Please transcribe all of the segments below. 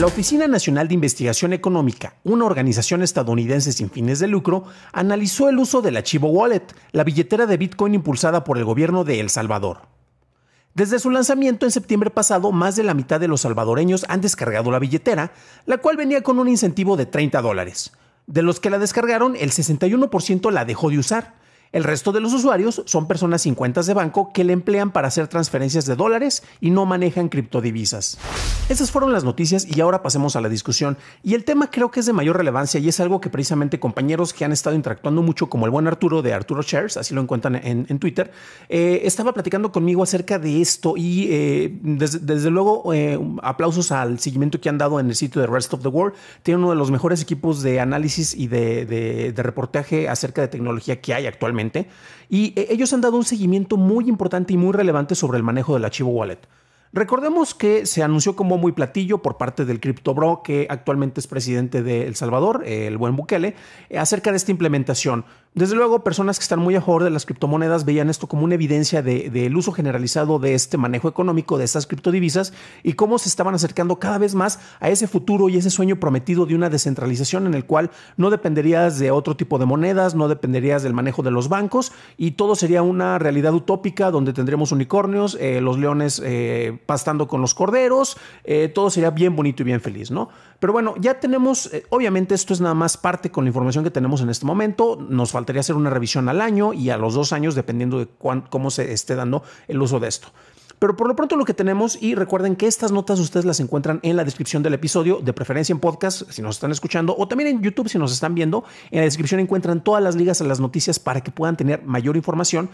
La Oficina Nacional de Investigación Económica, una organización estadounidense sin fines de lucro, analizó el uso del archivo Wallet, la billetera de Bitcoin impulsada por el gobierno de El Salvador. Desde su lanzamiento en septiembre pasado, más de la mitad de los salvadoreños han descargado la billetera, la cual venía con un incentivo de 30 dólares. De los que la descargaron, el 61% la dejó de usar, el resto de los usuarios son personas sin cuentas de banco que le emplean para hacer transferencias de dólares y no manejan criptodivisas. Esas fueron las noticias y ahora pasemos a la discusión. Y el tema creo que es de mayor relevancia y es algo que precisamente compañeros que han estado interactuando mucho, como el buen Arturo de Arturo Shares, así lo encuentran en, Twitter, eh, estaba platicando conmigo acerca de esto y eh, desde, luego eh, aplausos al seguimiento que han dado en el sitio de Rest of the World. Tiene uno de los mejores equipos de análisis y de reportaje acerca de tecnología que hay actualmente y eh, ellos han dado un seguimiento muy importante y muy relevante sobre el manejo del archivo wallet. Recordemos que se anunció como muy platillo por parte del Crypto que actualmente es presidente de El Salvador, el buen Bukele, eh, acerca de esta implementación. Desde luego, personas que están muy a favor de las criptomonedas veían esto como una evidencia del uso generalizado de este manejo económico de estas criptodivisas y cómo se estaban acercando cada vez más a ese futuro y ese sueño prometido de una descentralización en el cual no dependerías de otro tipo de monedas, no dependerías del manejo de los bancos y todo sería una realidad utópica donde tendríamos unicornios, eh, los leones eh, pastando con los corderos, eh, todo sería bien bonito y bien feliz, ¿no? Pero bueno, ya tenemos, obviamente esto es nada más parte con la información que tenemos en este momento, nos faltaría hacer una revisión al año y a los dos años, dependiendo de cómo se esté dando el uso de esto. Pero por lo pronto lo que tenemos, y recuerden que estas notas ustedes las encuentran en la descripción del episodio, de preferencia en podcast si nos están escuchando, o también en YouTube si nos están viendo. En la descripción encuentran todas las ligas a las noticias para que puedan tener mayor información.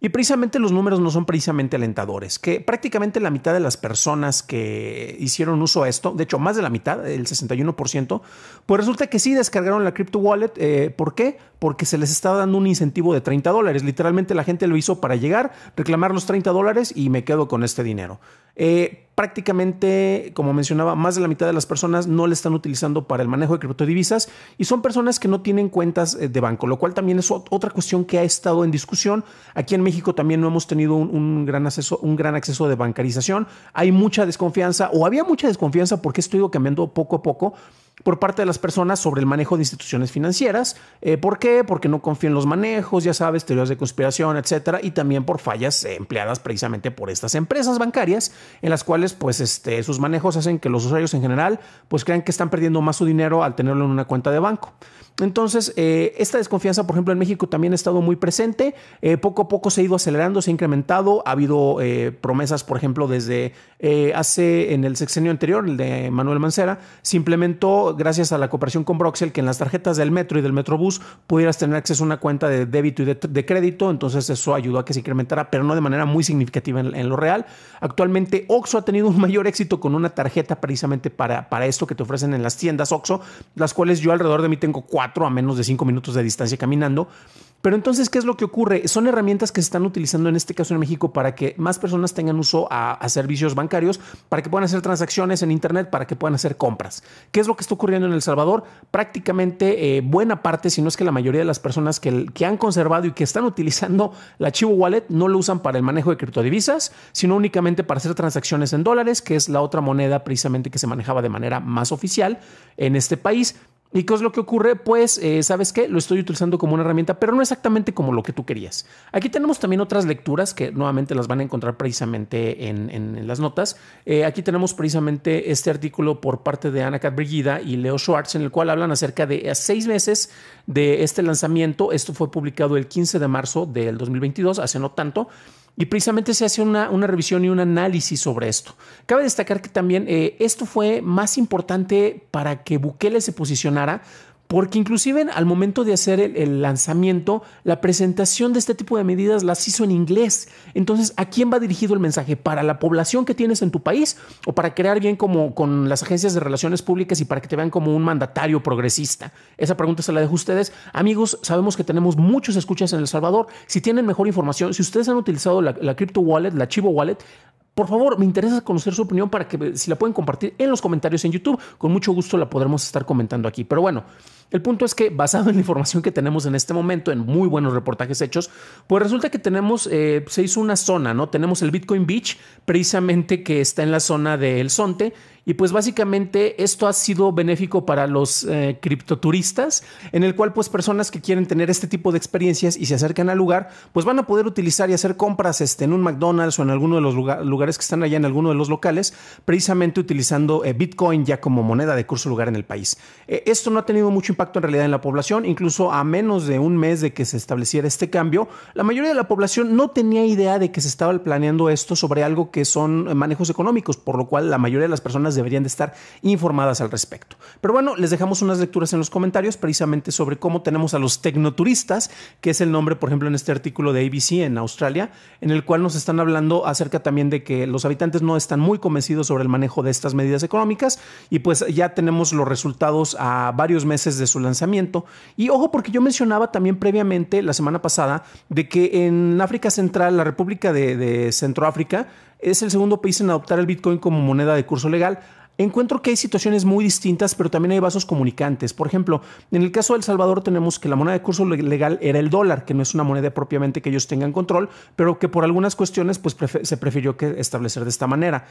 Y precisamente los números no son precisamente alentadores, que prácticamente la mitad de las personas que hicieron uso a esto, de hecho más de la mitad, el 61%, pues resulta que sí descargaron la crypto wallet. Eh, ¿Por qué? Porque se les está dando un incentivo de 30 dólares. Literalmente la gente lo hizo para llegar, reclamar los 30 dólares y me quedo con este dinero. Eh, prácticamente, como mencionaba, más de la mitad de las personas no le están utilizando para el manejo de criptodivisas y son personas que no tienen cuentas eh, de banco, lo cual también es otra cuestión que ha estado en discusión. Aquí en México también no hemos tenido un, gran, acceso, un gran acceso de bancarización. Hay mucha desconfianza o había mucha desconfianza porque esto ha ido cambiando poco a poco por parte de las personas sobre el manejo de instituciones financieras. Eh, ¿Por qué? Porque no confían en los manejos, ya sabes, teorías de conspiración, etcétera, y también por fallas eh, empleadas precisamente por estas empresas bancarias, en las cuales, pues, este, sus manejos hacen que los usuarios en general, pues, crean que están perdiendo más su dinero al tenerlo en una cuenta de banco. Entonces, eh, esta desconfianza, por ejemplo, en México también ha estado muy presente. Eh, poco a poco se ha ido acelerando, se ha incrementado. Ha habido eh, promesas, por ejemplo, desde hace en el sexenio anterior, el de Manuel Mancera, se implementó, gracias a la cooperación con Broxel, que en las tarjetas del metro y del metrobús pudieras tener acceso a una cuenta de débito y de, crédito. Entonces, eso ayudó a que se incrementara, pero no de manera muy significativa en, lo real. Actualmente, Oxxo ha tenido un mayor éxito con una tarjeta precisamente para, para esto que te ofrecen en las tiendas OXO, las cuales yo alrededor de mí tengo cuatro a menos de cinco minutos de distancia caminando. Pero entonces, ¿qué es lo que ocurre? Son herramientas que se están utilizando en este caso en México para que más personas tengan uso a, servicios bancarios, para que puedan hacer transacciones en Internet, para que puedan hacer compras. ¿Qué es lo que está ocurriendo en El Salvador? Prácticamente eh, buena parte, si no es que la mayoría de las personas que, que han conservado y que están utilizando la Chivo Wallet no lo usan para el manejo de criptodivisas, sino únicamente para hacer transacciones en dólares, que es la otra moneda precisamente que se manejaba de manera más oficial en este país. ¿Y qué es lo que ocurre? Pues, eh, ¿sabes qué? Lo estoy utilizando como una herramienta, pero no exactamente como lo que tú querías. Aquí tenemos también otras lecturas que nuevamente las van a encontrar precisamente en, las notas. Eh, aquí tenemos precisamente este artículo por parte de Ana Brigida y Leo Schwartz, en el cual hablan acerca de seis meses de este lanzamiento. Esto fue publicado el 15 de marzo del 2022, hace no tanto y precisamente se hace una, una, revisión y un análisis sobre esto. Cabe destacar que también eh, esto fue más importante para que Bukele se posicionara porque inclusive al momento de hacer el, lanzamiento, la presentación de este tipo de medidas las hizo en inglés. Entonces, ¿a quién va dirigido el mensaje? ¿Para la población que tienes en tu país o para crear bien como con las agencias de relaciones públicas y para que te vean como un mandatario progresista? Esa pregunta se la dejo a ustedes. Amigos, sabemos que tenemos muchos escuchas en El Salvador. Si tienen mejor información, si ustedes han utilizado la, la Crypto Wallet, la Chivo Wallet, por favor, me interesa conocer su opinión para que eh, si la pueden compartir en los comentarios en YouTube, con mucho gusto la podremos estar comentando aquí. Pero bueno, el punto es que basado en la información que tenemos en este momento, en muy buenos reportajes hechos, pues resulta que tenemos, eh, se hizo una zona, ¿no? Tenemos el Bitcoin Beach, precisamente que está en la zona de El Sonte y pues básicamente esto ha sido benéfico para los eh, criptoturistas, en el cual pues personas que quieren tener este tipo de experiencias y se acercan al lugar, pues van a poder utilizar y hacer compras este, en un McDonald's o en alguno de los lugares que están allá en alguno de los locales, precisamente utilizando eh, Bitcoin ya como moneda de curso lugar en el país. E, esto no ha tenido mucho impacto en realidad en la población, incluso a menos de un mes de que se estableciera este cambio, la mayoría de la población no tenía idea de que se estaba planeando esto sobre algo que son eh, manejos económicos, por lo cual la mayoría de las personas deberían de estar informadas al respecto. Pero bueno, les dejamos unas lecturas en los comentarios precisamente sobre cómo tenemos a los tecnoturistas, que es el nombre, por ejemplo, en este artículo de ABC en Australia, en el cual nos están hablando acerca también de que los habitantes no están muy convencidos sobre el manejo de estas medidas económicas y pues ya tenemos los resultados a varios meses de su lanzamiento. Y ojo, porque yo mencionaba también previamente la semana pasada de que en África Central, la República de, de Centroáfrica, es el segundo país en adoptar el Bitcoin como moneda de curso legal. Encuentro que hay situaciones muy distintas, pero también hay vasos comunicantes. Por ejemplo, en el caso de El Salvador tenemos que la moneda de curso legal era el dólar, que no es una moneda propiamente que ellos tengan control, pero que por algunas cuestiones pues, se prefirió que establecer de esta manera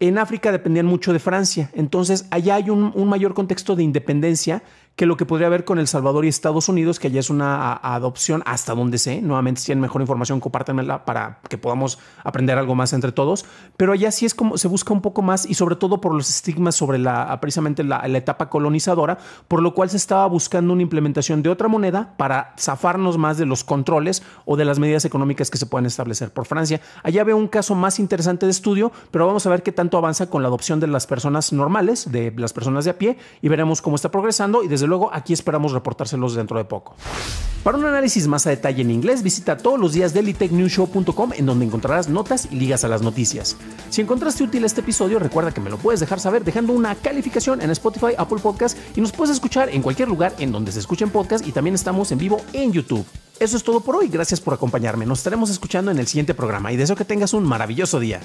en África dependían mucho de Francia. Entonces, allá hay un, mayor contexto de independencia que lo que podría haber con El Salvador y Estados Unidos, que allá es una adopción hasta donde sé. Nuevamente, si tienen mejor información, compártanmela para que podamos aprender algo más entre todos. Pero allá sí es como se busca un poco más y sobre todo por los estigmas sobre la, precisamente la, etapa colonizadora, por lo cual se estaba buscando una implementación de otra moneda para zafarnos más de los controles o de las medidas económicas que se pueden establecer por Francia. Allá veo un caso más interesante de estudio, pero vamos a ver qué tan avanza con la adopción de las personas normales, de las personas de a pie, y veremos cómo está progresando y desde luego aquí esperamos reportárselos dentro de poco. Para un análisis más a detalle en inglés, visita todos los días delitechnewshow.com en donde encontrarás notas y ligas a las noticias. Si encontraste útil este episodio, recuerda que me lo puedes dejar saber dejando una calificación en Spotify, Apple Podcast y nos puedes escuchar en cualquier lugar en donde se escuchen podcasts y también estamos en vivo en YouTube. Eso es todo por hoy, gracias por acompañarme. Nos estaremos escuchando en el siguiente programa y deseo que tengas un maravilloso día.